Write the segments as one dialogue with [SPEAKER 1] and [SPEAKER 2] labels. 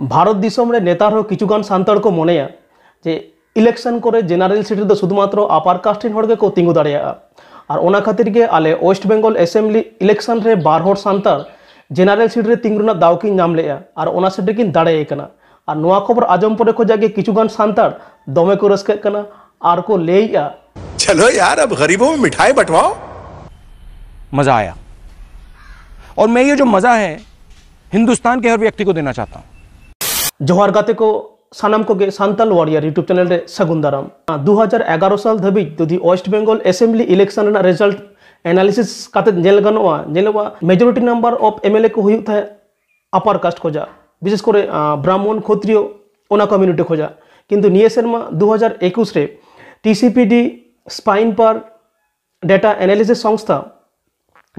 [SPEAKER 1] भारत नेतार हो किचुगान सानतार को मने जे इलेक्शन को जेनारेल सीट तो शुदुम्र आपार कास्टिन को तीगू दाड़ा और आले वेस्ट बेंगल एसेंबली इलेक्शन रे बार हर सानतार जेनारेल सीट तीगुना दाव की नाम ले सीट रेकिन दाड़ेना और नवा खबर आजम पर खोजा किचुगान सानतार दमे को रसकना और को ले चलो यार अब गरीबों में मिठाई बटवाओ मजा आया और मैं ये जो मजा है हिंदुस्तान के हर व्यक्ति को देना चाहता हूँ ᱡᱚᱦᱟᱨ ᱜᱟᱛᱮ ᱠᱚ ᱥᱟᱱᱟᱢ ᱠᱚᱜᱮ ᱥᱟᱱᱛᱟᱞ ᱣᱟᱨᱤᱭᱟᱨ ᱤᱭᱩᱴᱩᱵ ᱪᱮᱱᱮᱞ ᱨᱮ ᱥᱟᱹᱜᱩᱱ ᱫᱟᱨᱟᱢ 2011 ᱥᱟᱞ ᱫᱷᱟᱹᱵᱤᱡ ᱡᱩᱫᱤ ᱳᱭᱮᱥᱴ ᱵᱮᱝᱜᱚᱞ ᱮᱥᱮᱢᱵᱞᱤ ᱤᱞᱮᱠᱥᱚᱱ ᱨᱮᱱᱟᱜ ᱨᱮᱡᱟᱞᱴ ᱮᱱᱟᱞᱤᱥᱤᱥ ᱠᱟᱛᱮᱫ ᱧᱮᱞ ᱜᱟᱱᱚᱜᱼᱟ ᱧᱮᱞᱚᱜᱼᱟ ᱢᱮᱡᱚᱨᱤᱴᱤ ᱱᱟᱢᱵᱟᱨ ᱚᱯ ᱮᱢᱮᱞᱮ ᱠᱚ ᱦᱩᱭᱩᱜ ᱛᱟᱦᱮᱸ আপার কাস্ট খোঁজা বিশেষ করে ব্রাহ্মণ ক্ষত্রিয় ওনা কমিউনিটি খোঁজা কিন্তু নিয়ে সেরমা দু হাজার একুশে টিসিপিডি স্পাইন পার ডেটা অ্যানালিসিস সংস্থা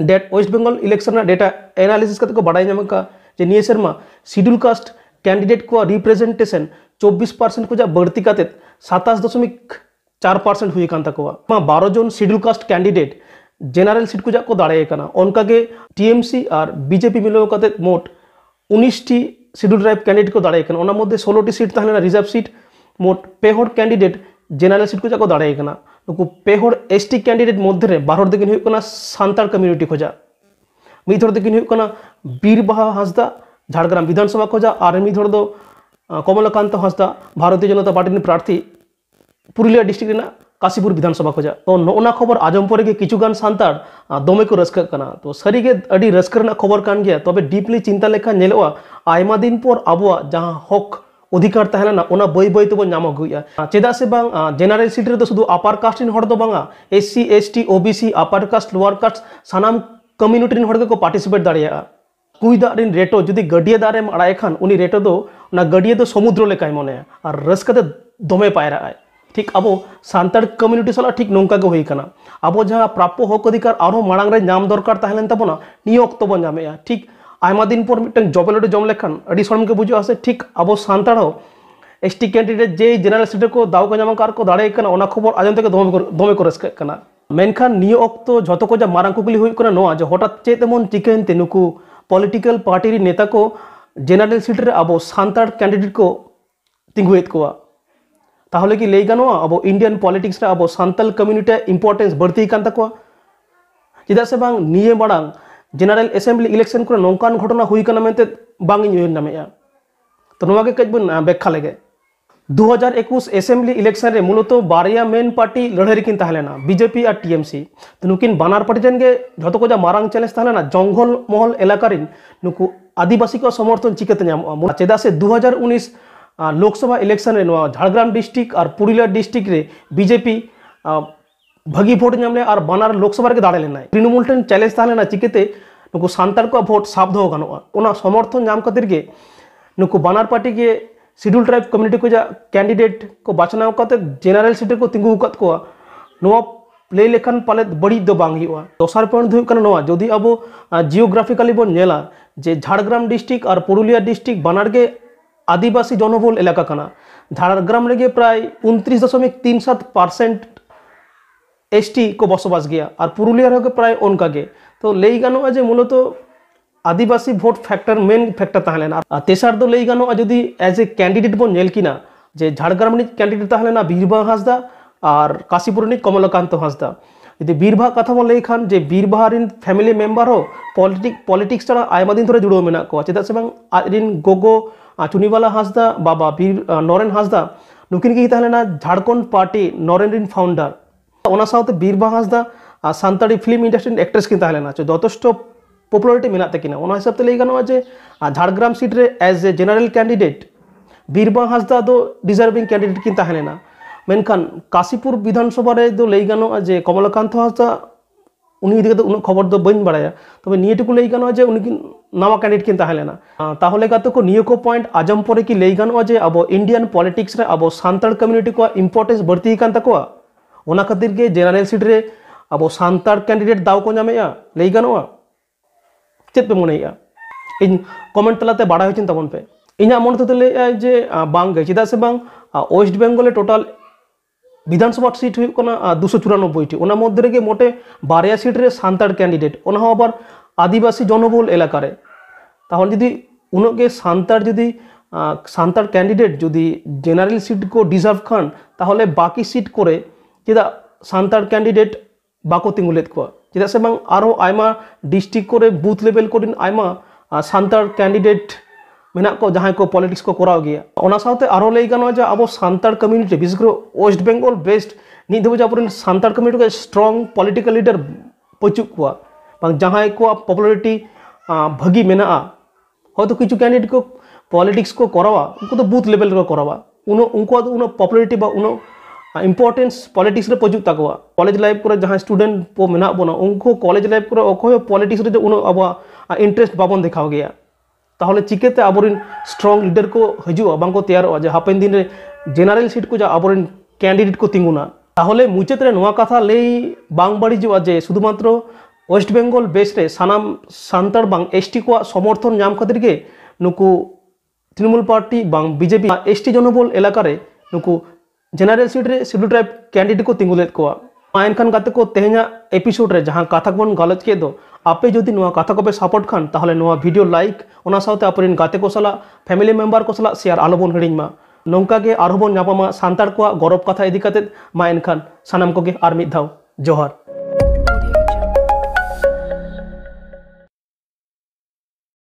[SPEAKER 1] ডেট ওয়েস্ট বেঙ্গল ইলেকশনের ডেটা অ্যানালিসিস কাতে বাড়াই নামকা যে নিয়ে সেরমা শিডিউল কাস্ট कैंडिडेट को रिप्रेजेंटेशन 24 पार्सेंट को जब बढ़ती का सताश दशमिक चार पार्सेंट हुई बारो जन schedule caste candidate general seat को जाको दाड़े उनका टीएमसी और बीजेपी मिले मोट उन्नीस टी शिड्यूल ट्राइब कैंडिडेट को दाड़े मध्य षोलो सीट तहना रिजार्व सीट मोट पेहड़ कैंडिडेट जेनारेल सीट को जाको पेहड़ एस टी कैंडिडेट मध्य बारहर दिखिन सानतार कम्यूनिटी खोजा मिद हर दिखिन बीर बाहा हांसदा ঝাড়গ্রাম विधानसभा খোঁজা আর মিদ হড় দো কমলাকান্ত হাঁসদা ভারতীয় জনতা পার্টির প্রার্থী काशीपुर विधानसभा खोजा तो, तो ना खबर आजमपुर के किचुगान सानतार दमे को रस्कना तो सारीगे अभी रस्क खबर कान गया तब तो डीपली चिंता लेखा आयमा दिन पर अब हक अधिकार तहना बै बै नाम चेदा से बांग जेनारेल सीट रे तो शुद्ध अपार कास्ट तो S C S T OBC upper caste lower caste सानाम कम्यूनिटी को पार्टिसिपेट दाड़ा ᱠᱩᱭ ᱫᱟᱜ ᱨᱮᱱ ᱨᱮᱴᱚ ᱡᱩᱫᱤ ᱜᱟᱹᱰᱭᱟᱹ ᱫᱟᱜ ᱨᱮᱢ ᱟᱲᱟᱭ ᱠᱷᱟᱱ ᱩᱱᱤ ᱨᱮᱴᱚ ᱫᱚ ᱚᱱᱟ ᱜᱟᱹᱰᱭᱟᱹ ᱫᱚ ᱥᱚᱢᱩᱫᱨᱚ ᱞᱮᱠᱟᱭ ᱢᱚᱱᱮᱭᱟ ᱟᱨ ᱨᱟᱹᱥᱠᱟᱹ ᱛᱮ ᱫᱚᱢᱮ ᱯᱟᱭᱨᱟᱜᱼᱟᱭ ᱴᱷᱤᱠ ᱟᱵᱚ ᱥᱟᱱᱛᱟᱲ ᱠᱚᱢᱤউᱱᱤᱴᱤ ᱥᱟᱞᱟᱜ ᱴᱷᱤᱠ ᱱᱚᱝᱠᱟ ᱜᱮ ᱦᱩᱭ ᱠᱟᱱᱟ ᱟᱵᱚ ᱡᱟᱦᱟᱸ ᱯᱨᱟᱯᱯᱚ ᱦᱚᱠ ᱚᱫᱷᱤᱠᱟᱨ ᱟᱨᱦᱚᱸ ᱢᱟᱲᱟᱝ ᱨᱮ ᱧᱟᱢ ᱫᱚᱨᱠᱟর ᱛᱟᱦᱮᱸ ᱞᱮᱱ ᱛᱟᱵᱚᱱᱟ ᱱᱤᱭᱟᱹ ᱚᱠᱛᱚ ᱵᱚᱱ ᱧᱟᱢᱮᱜᱼᱟ ᱴᱷᱤᱠ ᱟᱭᱢᱟ ᱫᱤᱱ ᱯᱚᱨ ᱢᱤᱫᱴᱟᱝ ᱡᱚᱵᱮ ᱞᱟᱹᱰᱩ ᱡᱚᱢ ᱞᱮᱠᱷᱟᱱ ᱟᱹᱰᱤ ᱥᱚᱲᱚᱢ ᱜᱮ ᱵᱩᱡᱩᱜᱼᱟ ᱥᱮ ᱴᱷᱤᱠ ᱟᱵᱚ ᱥᱟᱱᱛᱟᱲ ᱦᱚᱸ एस टी कैंडिडेट जे जेनरल सीट को दाव को जमा को दाड़े खबर आजम तक दमे को रसकना मेखान नियो अक्त जो को मारा कुकली हटा चेत एमन चिकेन नुकू ᱯᱚᱞᱤᱴᱤᱠᱮᱞ पार्टी नेता को ᱠᱚ सीट ᱥᱤᱴ ᱨᱮ ᱟᱵᱚ ᱥᱟᱱᱛᱟᱲ ᱠᱮᱱᱰᱤᱰᱮᱴ ᱠᱚ ᱛᱤᱸᱜᱩᱭᱮᱫ कि लई अब इंडियन पॉलिटिक्स रे अब सांतल कम्युनिटी इंपॉर्टेंस बढ़ती चेदा से बांग निये मांग जनरल असेंबली इलेक्शन को नौकान घटना हुई कना मेनते बांग तो नवा के कज बन व्याख्या लगे দু হাজার একুশ এসেম্বলি ইলেকশনে মূলত বারিয়া মেন পার্টি লড়াইরকিন তাহলেনা বিজেপি আর টিএমসি তো নুকিন বানার পার্টি জনগে যত কোজা মারাং চ্যালেঞ্জ তাহলেনা জঙ্গল মহল এলাকারিন নুকু আদিবাসী কো সমর্থন চিকেতে নামা চেদা সে দু হাজার উনিশ লোকসভা ইলেকশন রে ঝাড়গ্রাম ডিস্ট্রিক্ট আর পুরুলিয়া ডিস্ট্রিক্ট রে বিজেপি भगी भोट नामले और बनार लोकसभा के दाड़े लेना तृणमूल टेन चैलेंज था चिकेते नुकु सानताल को भोट साफ दो समर्थन नाम खातिर के नुकु बनार पार्टी के ᱥᱤᱰᱩᱞ ᱴᱨᱟᱭᱤᱵ ᱠᱚᱢᱤᱩᱱᱤᱴᱤ ᱠᱚ ᱡᱟ ᱠᱮᱱᱰᱤᱰᱮᱴ ᱠᱚ ᱵᱟᱪᱷᱱᱟᱣ ᱠᱟᱛᱮ ᱡᱮᱱᱟᱨᱮᱞ ᱥᱤᱴ ᱨᱮᱠᱚ ᱛᱤᱸᱜᱩ ᱟᱠᱟᱫ ᱠᱚᱣᱟ ᱱᱚᱣᱟ ᱞᱟᱹᱭ ᱞᱮᱠᱷᱟᱱ ᱯᱟᱞᱮ ᱵᱟᱹᱲᱤᱡ ᱫᱚ ᱵᱟᱝ ᱦᱩᱭᱩᱜᱼᱟ ᱫᱚᱥᱟᱨ ᱯᱚᱭᱮᱱᱴ ᱦᱩᱭᱩᱜ ᱠᱟᱱᱟ ᱱᱚᱣᱟ ᱡᱩᱫᱤ ᱟᱵᱚ ᱡᱤᱭᱳᱜᱨᱟᱯᱷᱤᱠᱟᱞᱤ ᱵᱚᱱ ᱧᱮᱞᱟ ᱡᱮ ᱡᱷᱟᱲᱜᱨᱟᱢ ᱰᱤᱥᱴ্রিক্ট ᱟᱨ ᱯᱩᱨᱩᱞᱤয়া ᱰᱤᱥᱴ্রিক্ট ᱵᱟᱱᱟᱨ ᱜᱮ आदिवासी जनबहुल एलाका कना झाड़ग्राम रेगे प्राय उनतीस दशमिक तीन सात पार्सेंट एस टी को बसबास गया और पुरुलिया प्राय उनका गे तो लई गाना मूलत तो ᱟᱹᱫᱤᱵᱟᱹᱥᱤ ᱵᱷᱳᱴ ᱯᱷᱮᱠᱴᱟᱨ ᱢᱮᱱ ᱯᱷᱮᱠᱴᱟᱨ ᱛᱟᱦᱮᱸ ᱞᱮᱱᱟ ᱛᱮᱥᱟᱨ ᱫᱚ ᱞᱟᱹᱭ ᱜᱟᱱᱚᱜᱼᱟ ᱡᱩᱫᱤ ᱮᱡ ᱮ ᱠᱮᱱᱰᱤᱰᱮᱴ ᱵᱚᱱ ᱧᱮᱞ ᱠᱤᱱᱟ ᱡᱮ ᱡᱷᱟᱲᱜᱨᱟᱢ ᱨᱤᱱᱤᱡ ᱠᱮᱱᱰᱤᱰᱮᱴ ᱛᱟᱦᱮᱸ ᱞᱮᱱᱟ ᱵᱤᱨᱵᱟᱦᱟ ᱦᱟᱸᱥᱫᱟ ᱟᱨ ᱠᱟᱥᱤᱯᱩᱨ ᱨᱤᱱᱤᱡ ᱠᱚᱢᱚᱞᱟᱠᱟᱱᱛᱚ ᱦᱟᱸᱥᱫᱟ যদি বীরবাহ কথা বলে এখান যে বীরবাহারিন ফ্যামিলি মেম্বারও পলিটিক পলিটিক্স ছাড়া আয়মা দিন ধরে জুড়েও মেনা কোয়া চেদা সে বাং আরিন গোগো চুনিওয়ালা হাঁসদা বাবা বীর নরেন হাঁসদা নুকিন কি তাহলে না ঝাড়খণ্ড পার্টি নরেন রিন ফাউন্ডার ওনার সাথে বীরবাহ হাঁসদা সান্তাড়ি ফিল্ম ইন্ডাস্ট্রির অ্যাক্ট্রেস কিন্তু তাহলে না যথেষ্ট ᱯᱚᱯᱩᱞᱟᱨᱤᱴᱤ ᱢᱮᱱᱟᱜ ᱛᱟᱹᱠᱤᱱᱟ ᱚᱱᱟ ᱦᱤᱥᱟᱹᱵ ᱛᱮ ᱞᱟᱹᱭ ᱜᱟᱱᱚᱜᱼᱟ ᱡᱮ ᱡᱷᱟᱲᱜᱨᱟᱢ ᱥᱤᱴ ᱨᱮ ᱮᱡ ᱮ ᱡᱮᱱᱟরেল ᱠᱮᱱডিডᱮᱴ ᱵᱤᱨᱵᱟ ᱦᱟᱸᱥᱫᱟ ᱫᱚ ᱰᱤᱡᱟᱨᱵᱷᱤᱝ काशीपुर विधानसभा रे दो तो लई गानो जे कमलकांत हांसदा उनी इदिके तो उन खबर दो तो बइन बड़ाया तबे तो निये टुकु लई उनकी नामा कैंडिडेट किन को नियोको पॉइंट आजमपुर की लई गानो जे अब इंडियन पॉलिटिक्स रे अब सांताल कम्युनिटी को इंपोर्टेंस बढ़ती कान तकवा के जेनरल सीट रे अब सांताल कैंडिडेट दाव को नामे लई ᱪᱮᱫ ᱯᱮ ᱢᱚᱱᱮᱭᱟ ᱤᱧ ᱠᱚᱢᱮᱱᱴ ᱛᱟᱞᱟᱛᱮ ᱵᱟᱲᱟᱭ ᱦᱚᱪᱚᱧ ᱛᱟᱵᱚᱱ ᱯᱮ ᱤᱧᱟᱹᱜ ᱢᱚᱱᱮ ᱛᱮᱫᱚ ᱞᱟᱹᱭᱮᱜᱼᱟᱭ ᱡᱮ ᱵᱟᱝᱜᱮ ᱪᱮᱫᱟᱜ ᱥᱮ ᱵᱟᱝ ᱳᱭᱮᱥᱴ ᱵᱮᱝᱜᱚᱞ ᱨᱮ ᱴᱳᱴᱟᱞ বিধানসভা সিট ᱦᱩᱭᱩᱜ ᱠᱟᱱᱟ 294টি ᱚᱱᱟ ᱢᱚᱫᱽᱫᱷᱮ ᱨᱮᱜᱮ ᱢᱚᱴᱮ ᱵᱟᱨᱭᱟ ᱥᱤᱴ ᱨᱮ ᱥᱟᱱᱛᱟᱲ ᱠᱮᱱᱰᱤᱰᱮᱴ ᱚᱱᱟ ᱦᱚᱸ আবার আদিবাসী জনবহুল এলাকা রে তাহলে যদি উনক গে সান্তার যদি সান্তার ক্যান্ডিডেট যদি জেনারেল সিট কো ডিজার্ভ খান তাহলে বাকি সিট করে যেটা সান্তার ক্যান্ডিডেট বাকো তিঙ্গুলেত কোয়া ᱪᱮᱫᱟᱜ ᱥᱮ ᱵᱟᱝ ᱟᱨᱦᱚᱸ ᱟᱭᱢᱟ ᱰᱤᱥᱴᱤᱠ ᱠᱚᱨᱮ ᱵᱩᱛᱷ ᱞᱮᱵᱮᱞ ᱠᱚᱨᱮᱱ ᱟᱭᱢᱟ ᱥᱟᱱᱛᱟᱲ ᱠᱮᱱᱰᱤᱰᱮᱴ ᱢᱮᱱᱟᱜ ᱠᱚ ᱡᱟᱦᱟᱸᱭ ᱠᱚ ᱯᱚᱞᱤᱴᱤᱠᱥ ᱠᱚ ᱠᱚᱨᱟᱣ ᱜᱮᱭᱟ ᱚᱱᱟ ᱥᱟᱶᱛᱮ ᱟᱨᱦᱚᱸ ᱞᱟᱹᱭ ᱜᱟᱱᱚᱜᱼᱟ ᱡᱮ ᱟᱵᱚ ᱥᱟᱱᱛᱟᱲ ᱠᱚᱢᱤউᱱᱤᱴᱤ ᱵᱤᱥᱮᱥ ᱠᱚᱨᱮ ᱳᱭᱮᱥᱴ ᱵᱮᱝᱜᱚᱞ ᱵᱮᱥᱴ ᱱᱤᱛ ᱫᱷᱟᱹᱵᱤᱡ ᱟᱵᱚᱨᱮᱱ ᱥᱟᱱᱛᱟᱲ ᱠᱚᱢᱤᱩᱱᱤᱴᱤ ᱠᱚ ᱥᱴᱨᱚᱝ ᱯᱚᱞᱤᱴᱤᱠᱮᱞ ᱞᱤᱰᱟᱨ ᱵᱟᱹᱪᱩᱜ ᱠᱚᱣᱟ ᱵᱟᱝ ᱡᱟᱦᱟᱸᱭ ᱠᱚᱣᱟᱜ ᱯᱚᱯᱩᱞᱟᱨᱤᱴᱤ ᱵᱷᱟᱹᱜᱤ ᱢᱮᱱᱟᱜᱼᱟ ᱦᱚᱭᱛᱳ ᱠᱤᱪᱷᱩ ᱠᱮᱱᱰᱤᱰᱮᱴ ᱠᱚ ᱯᱚᱞᱤᱴᱤᱠᱥ ᱠᱚ ᱠᱚᱨᱟᱣᱟ ᱩᱱᱠᱩ ᱫᱚ ᱵᱩᱛᱷ ᱞᱮᱵᱮᱞ ᱨᱮᱠᱚ ᱠᱚᱨᱟᱣᱟ ᱩᱱᱟᱹᱜ ᱩᱱᱠᱩᱣᱟᱜ ᱫᱚ ᱩᱱᱟᱹᱜ ᱯᱚᱯᱩᱞᱟᱨᱤᱴᱤ ᱵᱟ ᱩᱱᱟᱹᱜ ইম্পর্টেন্স পলিটিক্স রে পজুক ᱛᱟᱠᱚᱣᱟ কলেজ লাইফ করে ᱡᱟᱦᱟᱸ স্টুডেন্ট ᱠᱚ ᱢᱮᱱᱟᱜ ᱵᱚᱱᱟ ᱩᱱᱠᱩ ᱠᱚᱞᱮᱡᱽ ᱞᱟᱭᱤᱯᱷ ᱠᱚᱨᱮ ᱚᱠᱚᱭ ᱦᱚᱸ ᱯᱚᱞᱤᱴᱤᱠᱥ ᱨᱮ ᱩᱱᱟᱹᱜ ᱟᱵᱚᱣᱟᱜ ᱤᱱᱴᱟᱨᱮᱥᱴ ᱵᱟᱵᱚᱱ ᱫᱮᱠᱷᱟᱣ তাহলে চিকেতে আবরিন স্ট্রং লিডার কো হজুয়া বাংকো তৈয়ার হওয়া যে হাপেন দিন রে জেনারেল সিট কো যা আবরিন ক্যান্ডিডেট কো তিঙ্গুনা তাহলে মুচেত রে নোয়া কথা লেই বাং বাড়ি জুয়া যে শুধুমাত্র ওয়েস্ট বেঙ্গল বেস্ট রে সানাম সান্তার বাং এসটি কো সমর্থন নাম খাতির গে নুকু তৃণমূল পার্টি বাং বিজেপি এসটি জনবল এলাকারে নুকু जनरल सीट रे शेड्यूल ट्राइब कैंडिडेट को तिंगु लेद कोआ ᱮᱱᱠᱷᱟᱱ ᱜᱟᱛᱮ ᱠᱚ ᱛᱮᱦᱮᱧᱟᱜ ᱮᱯᱤᱥᱳᱰ ᱨᱮ ᱡᱟᱦᱟᱸ ᱠᱟᱛᱷᱟ ᱠᱚᱵᱚᱱ ᱜᱟᱞᱚᱪ ᱠᱮᱫ ᱫᱚ ᱟᱯᱮ ᱡᱩᱫᱤ ᱱᱚᱣᱟ ᱠᱟᱛᱷᱟ ᱠᱚᱯᱮ ᱥᱟᱯᱳᱨᱴ ᱠᱷᱟᱱ ᱛᱟᱦᱚᱞᱮ ᱱᱚᱣᱟ ᱵᱷᱤᱰᱤᱭᱳ ᱞᱟᱭᱤᱠ ᱚᱱᱟ ᱥᱟᱶᱛᱮ ᱟᱯᱮᱨᱮᱱ ᱜᱟᱛᱮ ᱠᱚ ᱥᱟᱞᱟᱜ ᱯᱷᱮᱢᱤᱞᱤ ᱢᱮᱢᱵᱟᱨ ᱠᱚ ᱥᱟᱞᱟᱜ ᱥᱮᱭᱟᱨ ᱟᱞᱚᱵᱚᱱ ᱦᱤᱲᱤᱧ ᱢᱟ ᱱᱚᱝᱠᱟ ᱜᱮ ᱟᱨᱦᱚᱸ ᱵᱚᱱ ᱧᱟᱯᱟᱢᱟ ᱥᱟᱱᱛᱟᱲ ᱠᱚᱣᱟᱜ ᱜᱚᱨᱚᱵ ᱠᱟᱛᱷᱟ ᱤᱫᱤ ᱠᱟᱛᱮᱫ ᱢᱟ ᱮᱱᱠᱷᱟᱱ ᱥᱟᱱᱟᱢ ᱠᱚᱜᱮ ᱟᱨ ᱢᱤᱫ ᱫᱷᱟᱣ ᱡᱚᱦᱟᱨ